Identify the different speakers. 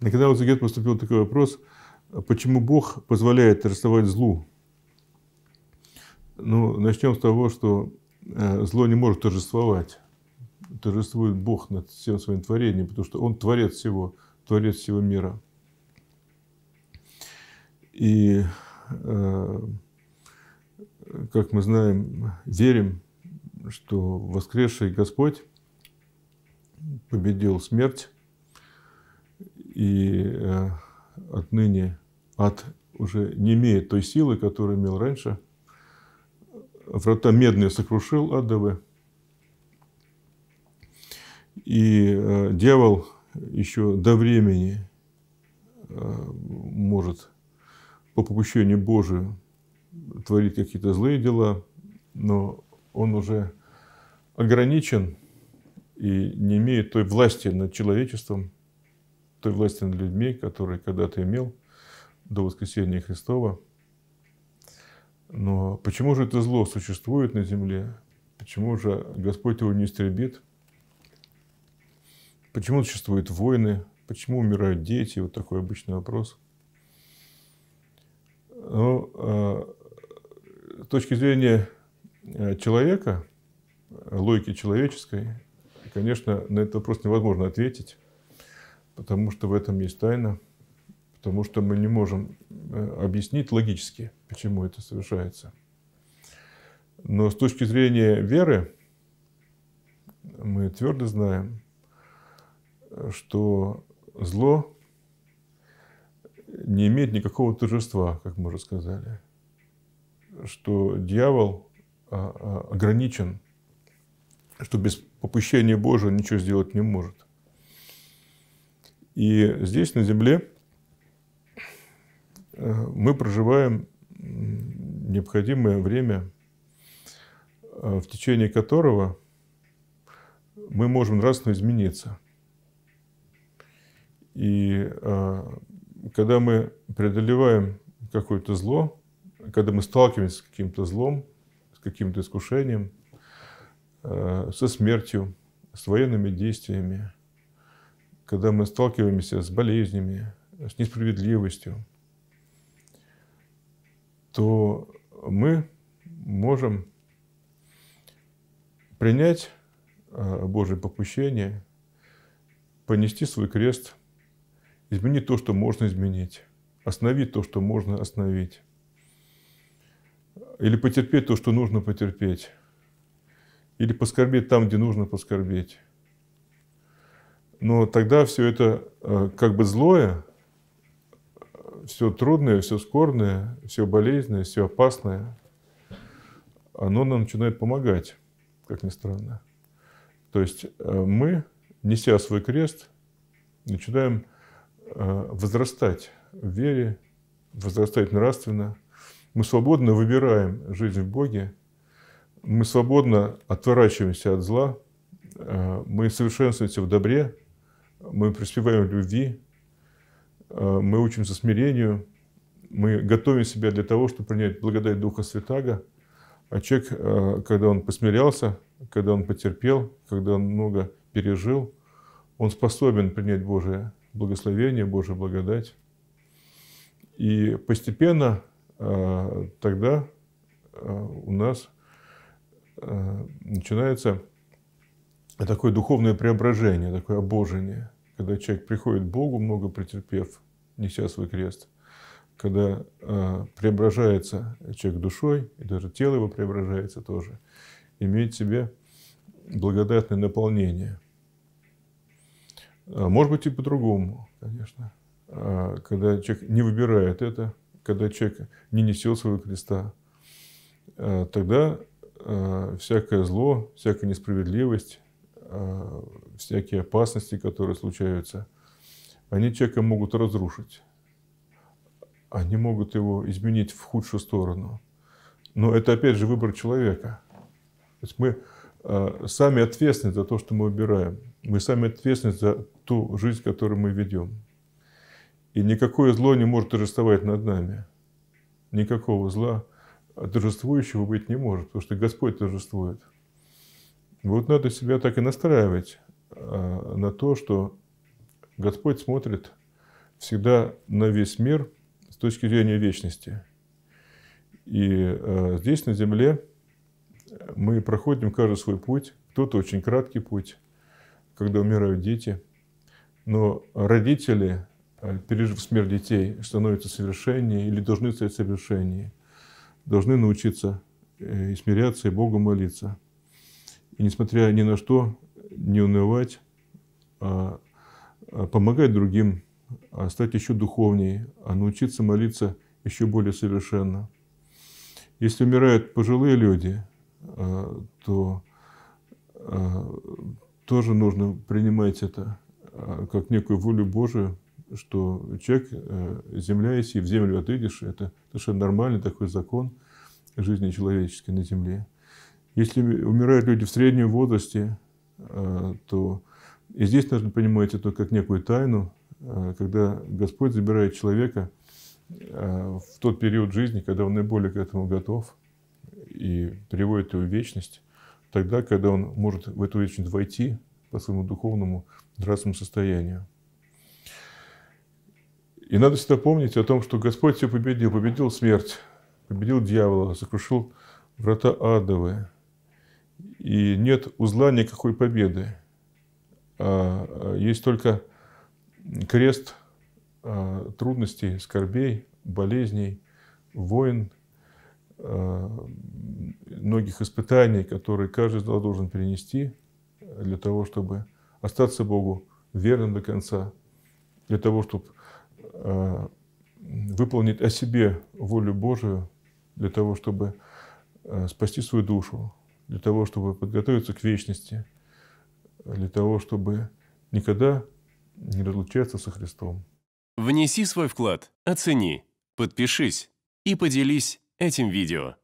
Speaker 1: И когда у Зигет поступил такой вопрос, почему Бог позволяет торжествовать злу? Ну, начнем с того, что э, зло не может торжествовать. Торжествует Бог над всем своим творением, потому что Он творец всего, творец всего мира. И, э, как мы знаем, верим, что воскресший Господь победил смерть, и э, отныне ад уже не имеет той силы, которую имел раньше. Врата медные сокрушил адовы. И э, дьявол еще до времени э, может по попущению Божию творить какие-то злые дела, но он уже ограничен и не имеет той власти над человечеством, той власти над людьми, которые когда-то имел до воскресения Христова. Но почему же это зло существует на земле? Почему же Господь его не истребит? Почему существуют войны? Почему умирают дети? Вот такой обычный вопрос. Но ну, а, с точки зрения а, человека, логики человеческой, конечно, на этот вопрос невозможно ответить потому что в этом есть тайна, потому что мы не можем э, объяснить логически, почему это совершается. Но с точки зрения веры, мы твердо знаем, что зло не имеет никакого торжества, как мы уже сказали, что дьявол а, а, ограничен, что без попущения Божия ничего сделать не может – и здесь, на Земле, э, мы проживаем необходимое время, э, в течение которого мы можем нравственно измениться. И э, когда мы преодолеваем какое-то зло, когда мы сталкиваемся с каким-то злом, с каким-то искушением, со смертью, с военными действиями, когда мы сталкиваемся с болезнями, с несправедливостью, то мы можем принять а, Божье попущение, понести свой крест, изменить то, что можно изменить, остановить то, что можно остановить, или потерпеть то, что нужно потерпеть, или поскорбить там, где нужно поскорбить. Но тогда все это э, как бы злое, все трудное, все скорное, все болезненное, все опасное, оно нам начинает помогать, как ни странно. То есть э, мы, неся свой крест, начинаем э, возрастать в вере, возрастать нравственно. Мы свободно выбираем жизнь в Боге, мы свободно отворачиваемся от зла, мы совершенствуемся в добре – мы преуспеваем в любви, э, мы учимся смирению, мы готовим себя для того, чтобы принять благодать Духа Святаго. А человек, э, когда он посмирялся, когда он потерпел, когда он много пережил, он способен принять Божие благословение, Божью благодать. И постепенно э, тогда у нас начинается такое духовное преображение, такое обожение, когда человек приходит к Богу, много претерпев, неся свой крест, когда э, преображается человек душой, и даже тело его преображается тоже, имеет в себе благодатное наполнение. А, может быть и по-другому, конечно. А, когда человек не выбирает это, когда человек не несет своего креста, тогда всякое зло, всякая несправедливость, Э, всякие опасности, которые случаются, они человека могут разрушить. Они могут его изменить в худшую сторону. Но это, опять же, выбор человека. То есть мы э, сами ответственны за то, что мы выбираем. Мы сами ответственны за ту жизнь, которую мы ведем. И никакое зло не может торжествовать над нами. Никакого зла торжествующего быть не может, потому что Господь торжествует. Вот надо себя так и настраивать а, на то, что Господь смотрит всегда на весь мир с точки зрения вечности. И а, здесь, на земле, мы проходим каждый свой путь. Кто-то очень краткий путь, когда умирают дети. Но родители, а, пережив смерть детей, становятся совершеннее или должны стать совершеннее. Должны научиться э, и смиряться, и Богу молиться и несмотря ни на что, не унывать, а, а помогать другим, а стать еще духовнее, а научиться молиться еще более совершенно. Если умирают пожилые люди, а, то а, тоже нужно принимать это как некую волю Божию, что человек, э, земля есть, и в землю отыдешь, это совершенно нормальный такой закон жизни человеческой на земле. Если умирают люди в среднем возрасте, э, то и здесь нужно понимать это как некую тайну, э, когда Господь забирает человека э, в тот период жизни, когда он наиболее к этому готов, и приводит его в вечность, тогда, когда он может в эту вечность войти по своему духовному нравственному состоянию. И надо всегда помнить о том, что Господь все победил. Победил смерть, победил дьявола, сокрушил врата адовые – и нет узла никакой победы. А, а, есть только крест а, трудностей, скорбей, болезней, войн, многих испытаний, которые каждый должен перенести для того, чтобы остаться Богу верным до конца, для того, чтобы выполнить о себе волю Божию, для того, чтобы спасти свою душу, для того, чтобы подготовиться к вечности, для того, чтобы никогда не разлучаться со Христом. Внеси свой вклад, оцени, подпишись и поделись этим видео.